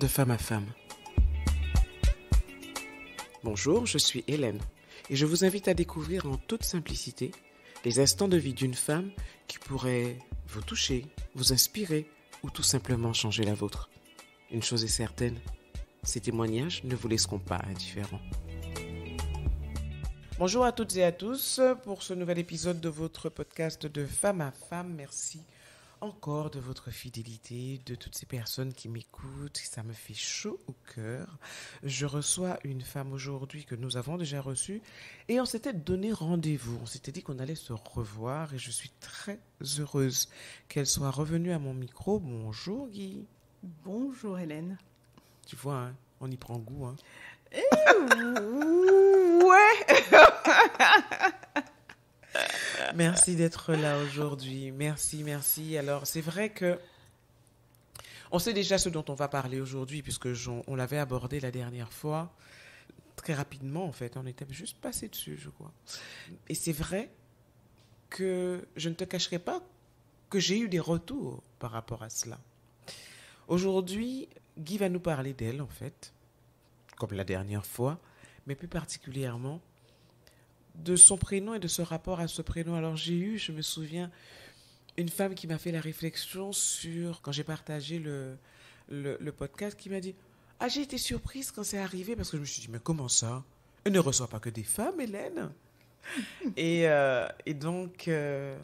de femme à femme. Bonjour, je suis Hélène et je vous invite à découvrir en toute simplicité les instants de vie d'une femme qui pourrait vous toucher, vous inspirer ou tout simplement changer la vôtre. Une chose est certaine, ces témoignages ne vous laisseront pas indifférents. Bonjour à toutes et à tous pour ce nouvel épisode de votre podcast de femme à femme. Merci encore de votre fidélité, de toutes ces personnes qui m'écoutent. Ça me fait chaud au cœur. Je reçois une femme aujourd'hui que nous avons déjà reçue et on s'était donné rendez-vous. On s'était dit qu'on allait se revoir et je suis très heureuse qu'elle soit revenue à mon micro. Bonjour Guy. Bonjour Hélène. Tu vois, hein, on y prend goût. Hein. Eh, ouais. merci d'être là aujourd'hui. Merci, merci. Alors, c'est vrai que on sait déjà ce dont on va parler aujourd'hui, puisque on l'avait abordé la dernière fois, très rapidement en fait. On était juste passé dessus, je crois. Et c'est vrai que je ne te cacherai pas que j'ai eu des retours par rapport à cela. Aujourd'hui, Guy va nous parler d'elle en fait, comme la dernière fois, mais plus particulièrement de son prénom et de ce rapport à ce prénom. Alors j'ai eu, je me souviens, une femme qui m'a fait la réflexion sur, quand j'ai partagé le, le, podcast, qui m'a dit, ah j'ai été surprise quand c'est arrivé, parce que je me suis dit, mais comment ça Elle ne reçoit pas que des femmes, Hélène et, euh, et, donc, euh,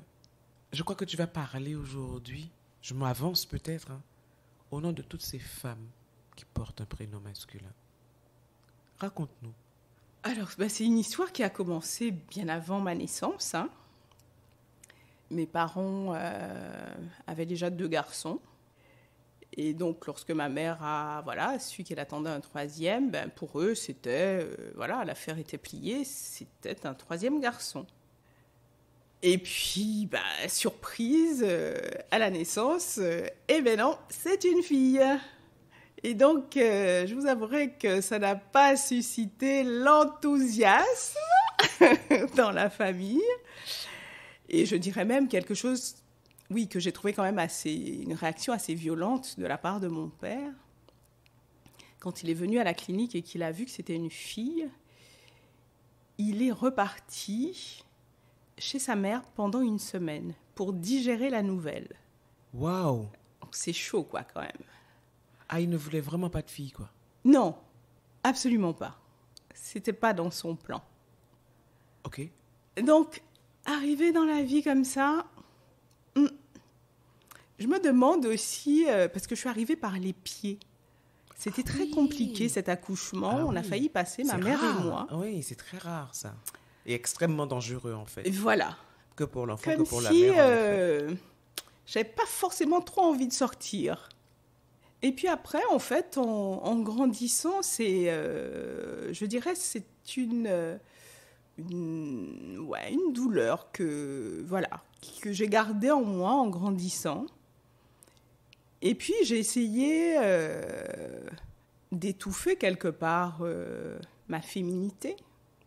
je crois que tu vas parler aujourd'hui, je m'avance peut-être, hein, au nom de toutes ces femmes qui portent un prénom masculin. Raconte-nous. Alors, bah, c'est une histoire qui a commencé bien avant ma naissance. Hein. Mes parents euh, avaient déjà deux garçons. Et donc, lorsque ma mère a voilà, su qu'elle attendait un troisième, ben, pour eux, c'était. Euh, voilà, l'affaire était pliée, c'était un troisième garçon. Et puis, bah, surprise, euh, à la naissance, et eh ben non, c'est une fille. Et donc, euh, je vous avouerai que ça n'a pas suscité l'enthousiasme dans la famille. Et je dirais même quelque chose, oui, que j'ai trouvé quand même assez, une réaction assez violente de la part de mon père quand il est venu à la clinique et qu'il a vu que c'était une fille, il est reparti chez sa mère pendant une semaine pour digérer la nouvelle. Waouh C'est chaud, quoi, quand même. Ah, il ne voulait vraiment pas de fille, quoi. Non, absolument pas. C'était pas dans son plan. Ok. Donc, arriver dans la vie comme ça, hmm, je me demande aussi, euh, parce que je suis arrivée par les pieds. C'était ah très compliqué cet accouchement. Ah On a failli passer, ma mère et moi. Oui, c'est très rare ça. Et extrêmement dangereux en fait. Voilà. Que pour l'enfant, que pour la mère. Comme euh, j'avais pas forcément trop envie de sortir. Et puis après, en fait, en, grandissant, c'est, euh, je dirais, c'est une, euh, une, ouais, une douleur que, voilà, que j'ai gardée en moi en grandissant. Et puis j'ai essayé euh, d'étouffer quelque part ma féminité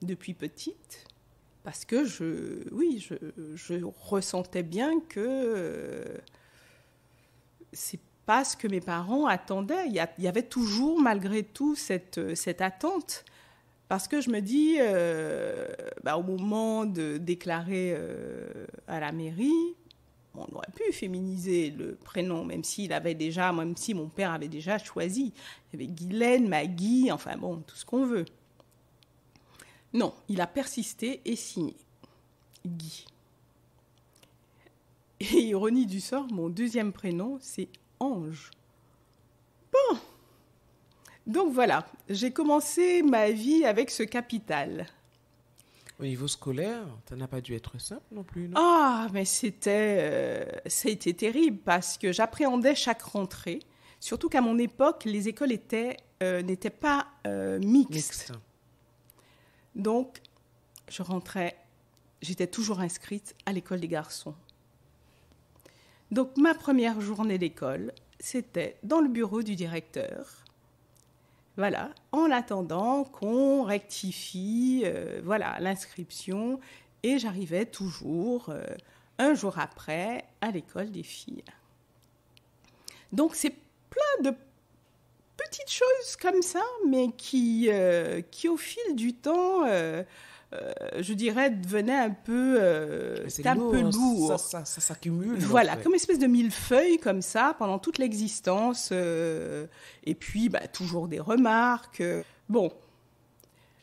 depuis petite, parce que je, oui, je, je ressentais bien que c'est pas ce que mes parents attendaient. Il y, avait toujours, malgré tout, cette, euh, cette attente. Parce que je me dis, euh, bah, au moment de déclarer euh, à la mairie, on aurait pu féminiser le prénom, même s'il avait déjà, même si mon père avait déjà choisi. Il y avait Guylaine, Maggie, enfin bon, tout ce qu'on veut. Non, il a persisté et signé. Guy. Et ironie du sort, mon deuxième prénom, c'est ange. Bon. Donc voilà, j'ai commencé ma vie avec ce capital. Au niveau scolaire, ça n'a pas dû être simple non plus. ah, mais c'était, euh, a été terrible parce que j'appréhendais chaque rentrée, surtout qu'à mon époque, les écoles euh, n'étaient pas euh, mixtes. Donc, je rentrais, j'étais toujours inscrite à l'école des garçons. Donc ma première journée d'école, c'était dans le bureau du directeur. Voilà, en attendant qu'on rectifie euh, voilà l'inscription et j'arrivais toujours euh, un jour après à l'école des filles. Donc c'est plein de petites choses comme ça mais qui euh, qui au fil du temps euh, je dirais, devenait un peu, euh, un lourd, peu lourd. Ça, s'accumule. Voilà, comme une espèce de millefeuille comme ça pendant toute l'existence. Euh, et puis, bah, toujours des remarques. Bon.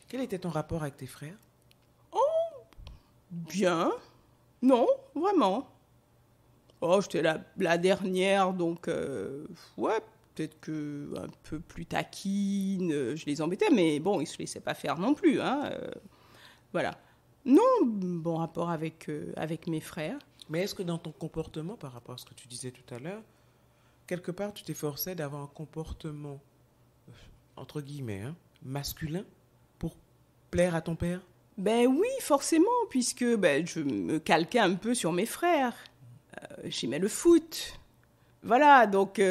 Quel était ton rapport avec tes frères Oh, bien. Non, vraiment. Oh, j'étais la, la, dernière, donc ouais, peut-être que un peu plus taquine, je les embêtais, mais bon, ils se laissaient pas faire non plus. Hein. Voilà. Non, bon rapport avec, euh, avec mes frères. Mais est-ce que dans ton comportement, par rapport à ce que tu disais tout à l'heure, quelque part, tu t'efforçais d'avoir un comportement, euh, entre guillemets, hein, masculin pour plaire à ton père Ben oui, forcément, puisque ben, je me calquais un peu sur mes frères. Euh, j'aimais le foot. Voilà, donc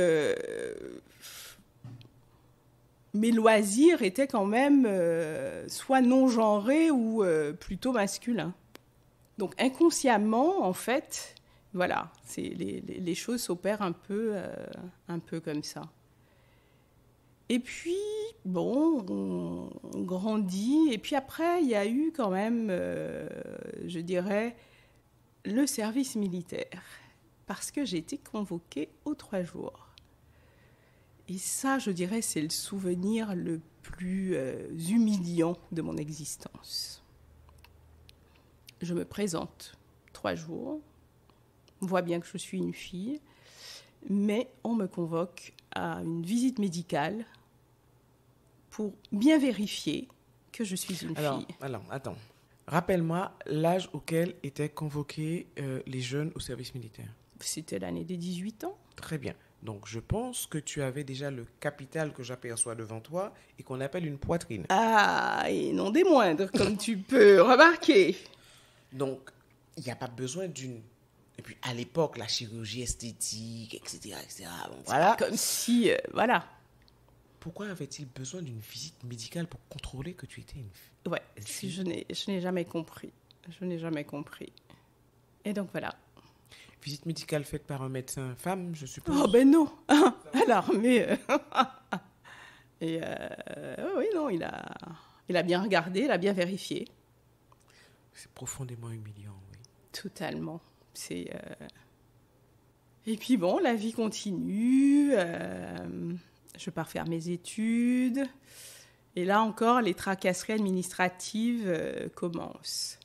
mes loisirs étaient quand même euh, soit non genrés ou euh, plutôt masculins. Donc inconsciemment, en fait, voilà, les, les, choses s'opèrent un peu, euh, un peu comme ça. Et puis, bon, on, grandit. Et puis après, il y a eu quand même, je dirais, le service militaire. Parce que j'ai été convoquée aux trois jours. Et ça, je dirais, c'est le souvenir le plus euh, humiliant de mon existence. Je me présente trois jours, on voit bien que je suis une fille, mais on me convoque à une visite médicale pour bien vérifier que je suis une fille. Alors, attends. Rappelle-moi l'âge auquel étaient convoqués euh, les jeunes au service militaire. C'était l'année des 18 ans. Très bien. Donc je pense que tu avais déjà le capital que j'aperçois devant toi et qu'on appelle une poitrine. Ah, et non des moindres, comme tu peux remarquer. Donc, il n'y a pas besoin d'une... Et puis à l'époque, la chirurgie esthétique, etc. etc. voilà. Comme si... Euh, voilà. Pourquoi avait-il besoin d'une visite médicale pour contrôler que tu étais une... Ouais, si je n'ai jamais compris. Je n'ai jamais compris. Et donc voilà, visite médicale faite par un médecin femme, je suppose. Oh ben non, à l'armée. Et euh, oh oui, non, il a, il a bien regardé, il a bien vérifié. C'est profondément humiliant, oui. Totalement. C'est. Euh, et puis bon, la vie continue. Euh, je pars faire mes études. Et là encore, les tracasseries administratives commencent.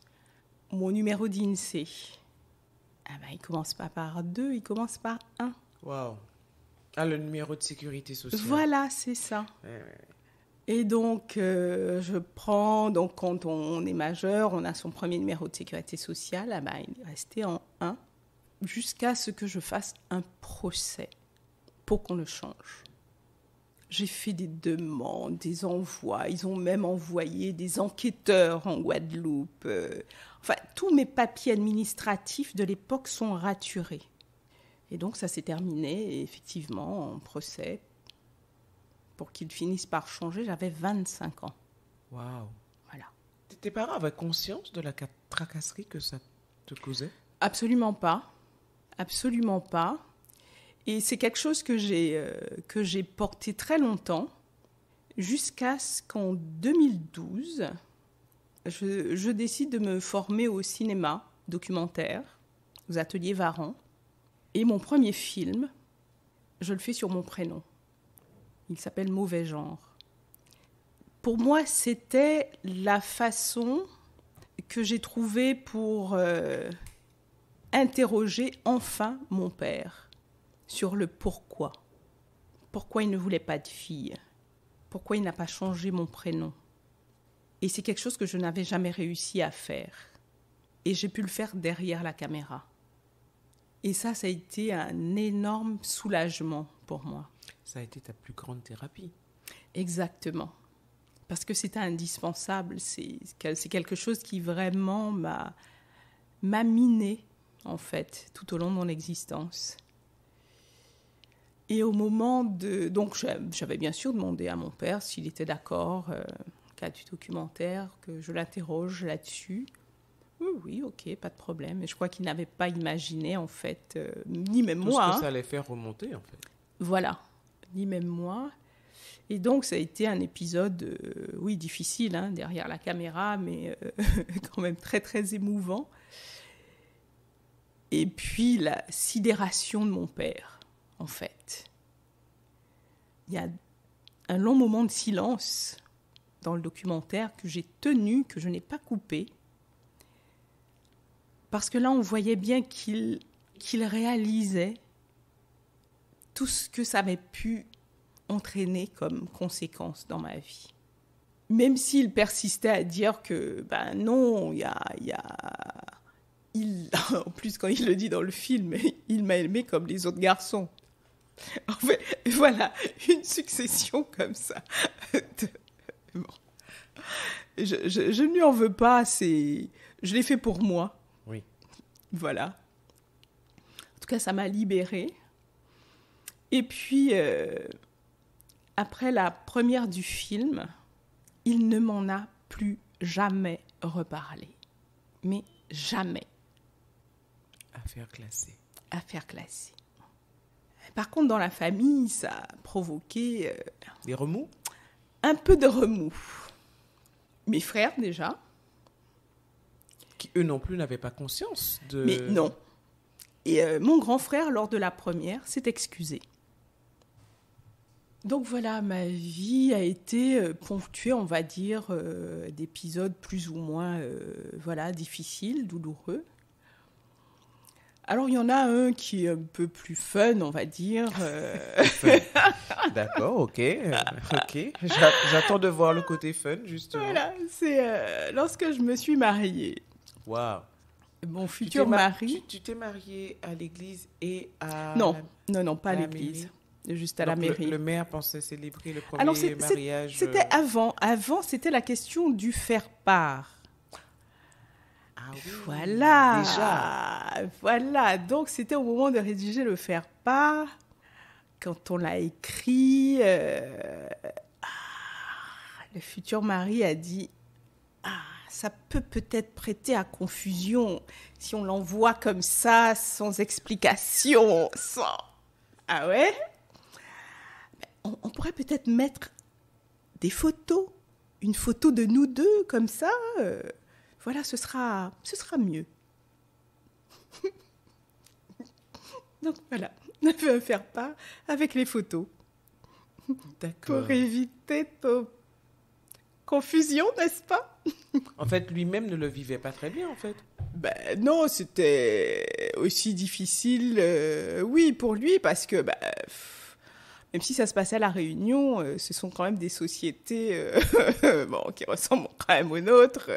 Mon numéro d'INSEE ah ne bah, il commence pas par deux, il commence par un. Waouh. Ah, le numéro de sécurité sociale. Voilà, c'est ça. Et donc, euh, je prends, donc quand on, est majeur, on a son premier numéro de sécurité sociale, ah bah, il est resté en 1 jusqu'à ce que je fasse un procès pour qu'on le change. J'ai fait des demandes, des envois. Ils ont même envoyé des enquêteurs en Guadeloupe. Euh, enfin, tous mes papiers administratifs de l'époque sont raturés. Et donc, ça s'est terminé, effectivement, en procès. Pour qu'ils finissent par changer, j'avais 25 ans. Waouh Voilà. Tes parents avaient conscience de la tracasserie que ça te causait Absolument pas. Absolument pas. Et c'est quelque chose euh, que j'ai porté très longtemps, jusqu'à ce qu'en 2012, je, décide de me former au cinéma documentaire, aux ateliers Varan. Et mon premier film, je le fais sur mon prénom. Il s'appelle Mauvais Genre. Pour moi, c'était la façon que j'ai trouvée pour euh, interroger enfin mon père sur le pourquoi. Pourquoi il ne voulait pas de fille Pourquoi il n'a pas changé mon prénom Et c'est quelque chose que je n'avais jamais réussi à faire. Et j'ai pu le faire derrière la caméra. Et ça, ça a été un énorme soulagement pour moi. Ça a été ta plus grande thérapie. Exactement. Parce que c'était indispensable. C'est quelque chose qui vraiment m'a miné, en fait, tout au long de mon existence. Et au moment de... Donc j'avais bien sûr demandé à mon père s'il était d'accord, euh, cas du documentaire, que je l'interroge là-dessus. Oui, oui, ok, pas de problème. Et je crois qu'il n'avait pas imaginé, en fait, euh, ni même Tout moi. Ce que hein. ça allait faire remonter, en fait. Voilà, ni même moi. Et donc, ça a été un épisode, euh, oui, difficile, hein, derrière la caméra, mais euh, quand même très, très émouvant. Et puis, la sidération de mon père en fait. Il y a un long moment de silence dans le documentaire que j'ai tenu, que je n'ai pas coupé, parce que là on voyait bien qu'il qu'il réalisait tout ce que ça avait pu entraîner comme conséquence dans ma vie. Même s'il persistait à dire que, ben non, il y a, Il, en plus quand il le dit dans le film, il m'a aimé comme les autres garçons. En fait, voilà, une succession comme ça. Je, ne lui en veux pas, c'est... Je l'ai fait pour moi. Oui. Voilà. En tout cas, ça m'a libérée. Et puis, euh, après la première du film, il ne m'en a plus jamais reparlé. Mais jamais. Affaire classée. Affaire classée. Par contre, dans la famille, ça a provoqué... Euh, Des remous Un peu de remous. Mes frères, déjà. Qui, eux non plus, n'avaient pas conscience de... Mais non. Et euh, mon grand frère, lors de la première, s'est excusé. Donc voilà, ma vie a été euh, ponctuée, on va dire, d'épisodes plus ou moins voilà, difficiles, douloureux. Alors, il y en a un qui est un peu plus fun, on va dire. Euh. D'accord, ok. Euh, ok. J'attends de voir le côté fun, justement. Voilà, c'est euh, lorsque je me suis mariée. Waouh. Mon futur mari. Tu t'es mariée à l'église et à. Non, non, non, pas à l'église juste à la mairie. Le, maire pensait célébrer le premier mariage. C'était avant. Avant, c'était la question du faire part. Ah voilà. Voilà. Donc c'était au moment de rédiger le faire pas. Quand on l'a écrit, euh, ah, le futur mari a dit ah ça peut peut-être prêter à confusion si on l'envoie comme ça sans explication. Ah ouais. On, pourrait peut-être mettre des photos, une photo de nous deux comme ça. Euh, voilà, ce sera, ce sera mieux. Donc voilà, ne pas faire pas avec les photos. D'accord. Pour éviter ton confusion, n'est-ce pas En fait, lui-même ne le vivait pas très bien, en fait. Ben non, c'était aussi difficile, euh, oui, pour lui, parce que ben, même si ça se passait à La Réunion, euh, ce sont quand même des sociétés euh, qui ressemblent quand même aux nôtres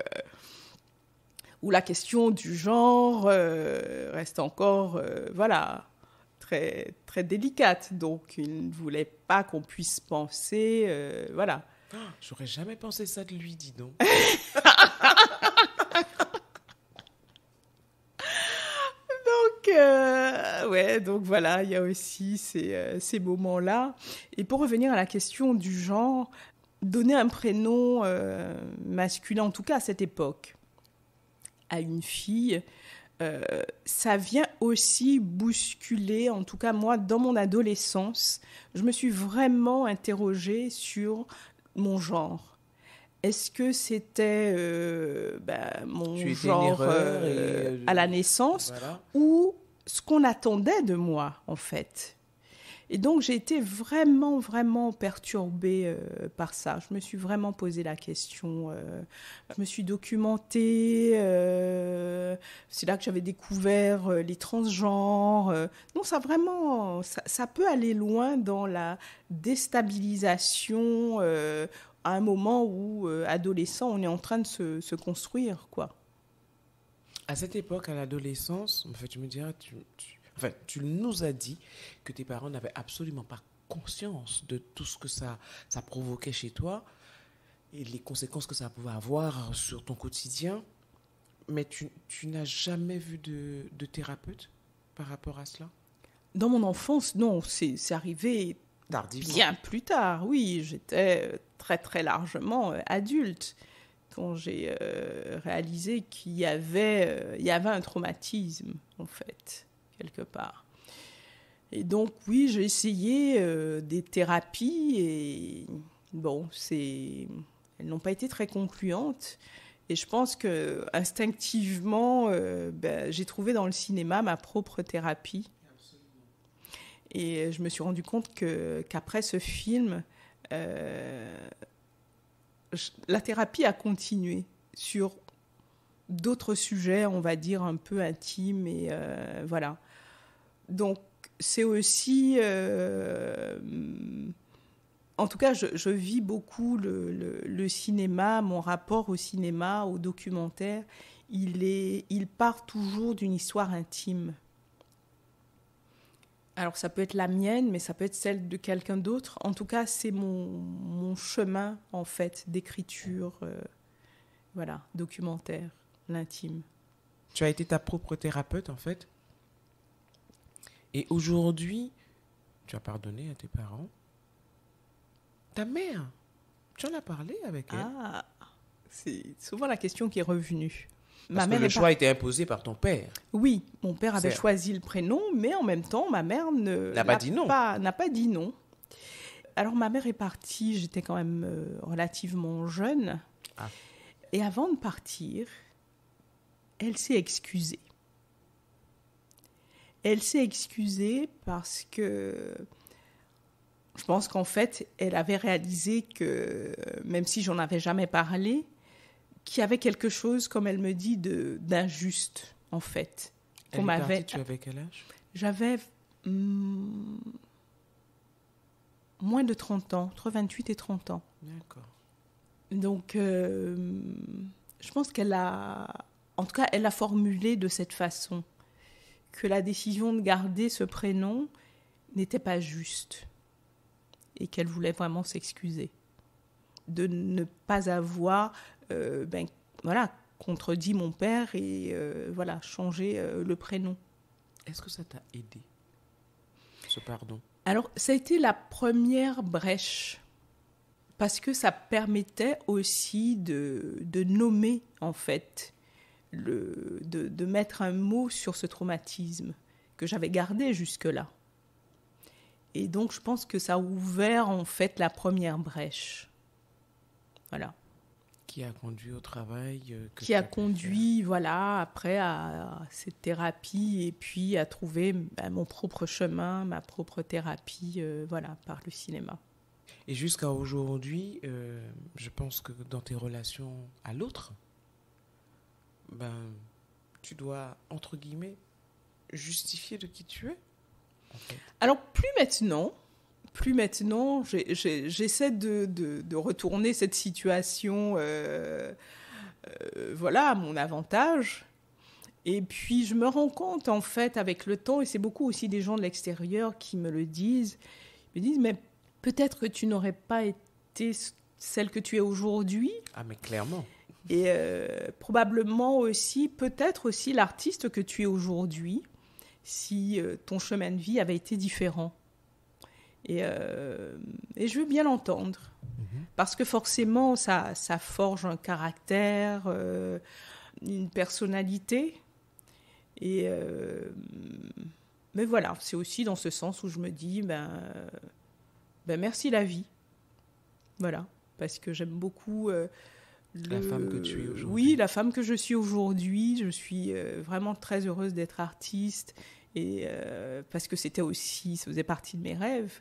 où la question du genre euh, reste encore, euh, voilà, très, très délicate. Donc, il ne voulait pas qu'on puisse penser, euh, voilà. Ah, j'aurais jamais pensé ça de lui, dis donc. donc, ouais, donc voilà, il y a aussi ces, moments-là. Et pour revenir à la question du genre, donner un prénom masculin, en tout cas à cette époque, à une fille, euh, ça vient aussi bousculer, en tout cas moi, dans mon adolescence, je me suis vraiment interrogée sur mon genre. Est-ce que c'était euh, ben, mon genre euh, à la naissance ou ce qu'on attendait de moi, en fait et donc j'ai été vraiment, vraiment perturbée euh, par ça. Je me suis vraiment posé la question. Euh, je me suis documentée. Euh, c'est là que j'avais découvert les transgenres. non, ça vraiment, ça, peut aller loin dans la déstabilisation à un moment où, adolescent, on est en train de se, se construire, quoi. À cette époque, à l'adolescence, en fait, tu me diras, tu Enfin, tu nous as dit que tes parents n'avaient absolument pas conscience de tout ce que ça, ça provoquait chez toi et les conséquences que ça pouvait avoir sur ton quotidien. Mais tu, tu n'as jamais vu de, de, thérapeute par rapport à cela Dans mon enfance, non, c'est arrivé bien plus tard, oui. J'étais euh, très très largement euh, adulte quand j'ai euh, réalisé qu'il y, avait, il y avait un traumatisme, en fait quelque part. Et donc, oui, j'ai essayé euh, des thérapies et bon, elles n'ont pas été très concluantes. Et je pense que instinctivement, euh, ben, j'ai trouvé dans le cinéma ma propre thérapie. Et je me suis rendu compte que, qu'après ce film, euh, la thérapie a continué sur d'autres sujets, on va dire, un peu intimes. Et voilà donc c'est aussi, euh, en tout cas, je, vis beaucoup le, cinéma, mon rapport au cinéma, au documentaire, il, est, il part toujours d'une histoire intime. Alors ça peut être la mienne, mais ça peut être celle de quelqu'un d'autre. En tout cas, c'est mon, chemin en fait d'écriture, euh, voilà, documentaire, l'intime. Tu as été ta propre thérapeute en fait et aujourd'hui, tu as pardonné à tes parents. Ta mère, tu en as parlé avec elle. Ah, c'est souvent la question qui est revenue. Parce que le choix a été imposé par ton père. Oui, mon père avait choisi le prénom, mais en même temps, ma mère ne n'a pas dit non. N'a pas dit non. Alors ma mère est partie, j'étais quand même euh, relativement jeune. Ah. Et avant de partir, elle s'est excusée. Elle s'est excusée parce que je pense qu'en fait, elle avait réalisé que, euh, même si j'en avais jamais parlé, qu'il y avait quelque chose, comme elle me dit, d'injuste, en fait. Qu'on m'avait. Tu avais quel âge J'avais hmm, moins de 30 ans, entre 28 et 30 ans. D'accord. Donc, euh, je pense qu'elle a. En tout cas, elle l'a formulé de cette façon que la décision de garder ce prénom n'était pas juste et qu'elle voulait vraiment s'excuser de ne pas avoir euh, ben, voilà, contredit mon père et euh, voilà, changé euh, le prénom. Est-ce que ça t'a aidé, ce pardon Alors, ça a été la première brèche parce que ça permettait aussi de nommer en fait de, mettre un mot sur ce traumatisme que j'avais gardé jusque-là. Et donc, je pense que ça a ouvert en fait la première brèche. Voilà. Qui a conduit au travail. Euh, qui a conduit, voilà, après à, cette thérapie et puis à trouver ben, mon propre chemin, ma propre thérapie, euh, voilà, par le cinéma. Et jusqu'à aujourd'hui, euh, je pense que dans tes relations à l'autre, ben, tu dois, entre guillemets, justifier de qui tu es. Alors, plus maintenant, plus maintenant, j'essaie de, de, retourner cette situation, euh, euh, voilà, à mon avantage. Et puis, je me rends compte, en fait, avec le temps, et c'est beaucoup aussi des gens de l'extérieur qui me le disent, ils me disent, mais peut-être que tu n'aurais pas été celle que tu es aujourd'hui. Ah, mais clairement. Et euh, probablement aussi, peut-être aussi l'artiste que tu es aujourd'hui, si euh, ton chemin de vie avait été différent. Et, euh, je veux bien l'entendre. Mhm. Parce que forcément, ça, forge un caractère, une personnalité. Et mais voilà, c'est aussi dans ce sens où je me dis, ben, ben merci la vie. Voilà, parce que j'aime beaucoup la femme que tu es aujourd'hui. Oui, la femme que je suis aujourd'hui. Je suis euh, vraiment très heureuse d'être artiste et euh, parce que c'était aussi, ça faisait partie de mes rêves.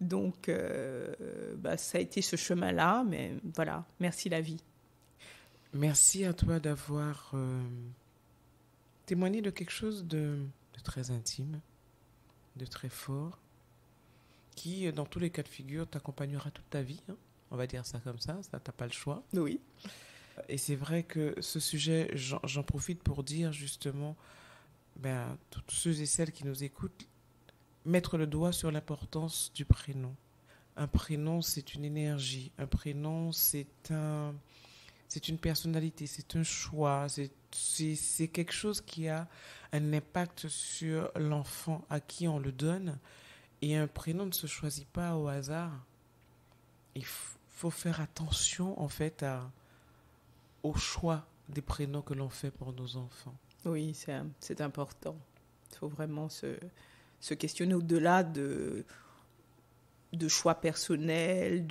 Donc, euh, bah, ça a été ce chemin-là, mais voilà, merci la vie. Merci à toi d'avoir témoigné de quelque chose de, de, très intime, de très fort, qui, dans tous les cas de figure, t'accompagnera toute ta vie. Hein. On va dire ça comme ça, ça t'as pas le choix. Oui. Et c'est vrai que ce sujet, j'en profite pour dire justement, ben, toutes ceux et celles qui nous écoutent, mettre le doigt sur l'importance du prénom. Un prénom, c'est une énergie. Un prénom, c'est un, c'est une personnalité, c'est un choix, c'est quelque chose qui a un impact sur l'enfant à qui on le donne. Et un prénom ne se choisit pas au hasard. Il faut, faut faire attention en fait à, au choix des prénoms que l'on fait pour nos enfants. Oui, c'est important. Il faut vraiment se, questionner au-delà de, de choix personnels,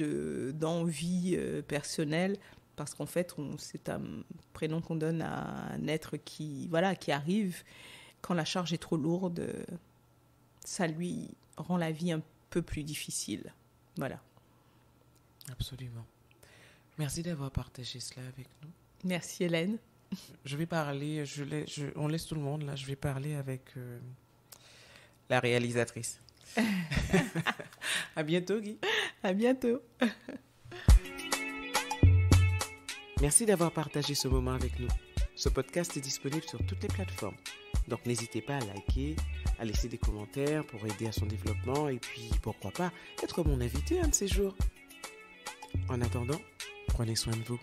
d'envie euh, personnelle, parce qu'en fait, c'est un prénom qu'on donne à un être qui, voilà, qui arrive. Quand la charge est trop lourde, ça lui rend la vie un peu plus difficile. Voilà. Absolument. Merci d'avoir partagé cela avec nous. Merci Hélène. Je vais parler, je, on laisse tout le monde là, je vais parler avec euh, la réalisatrice. à bientôt Guy. À bientôt. Merci d'avoir partagé ce moment avec nous. Ce podcast est disponible sur toutes les plateformes. Donc n'hésitez pas à liker, à laisser des commentaires pour aider à son développement et puis pourquoi pas être mon invité un de ces jours. En attendant, prenez soin de vous.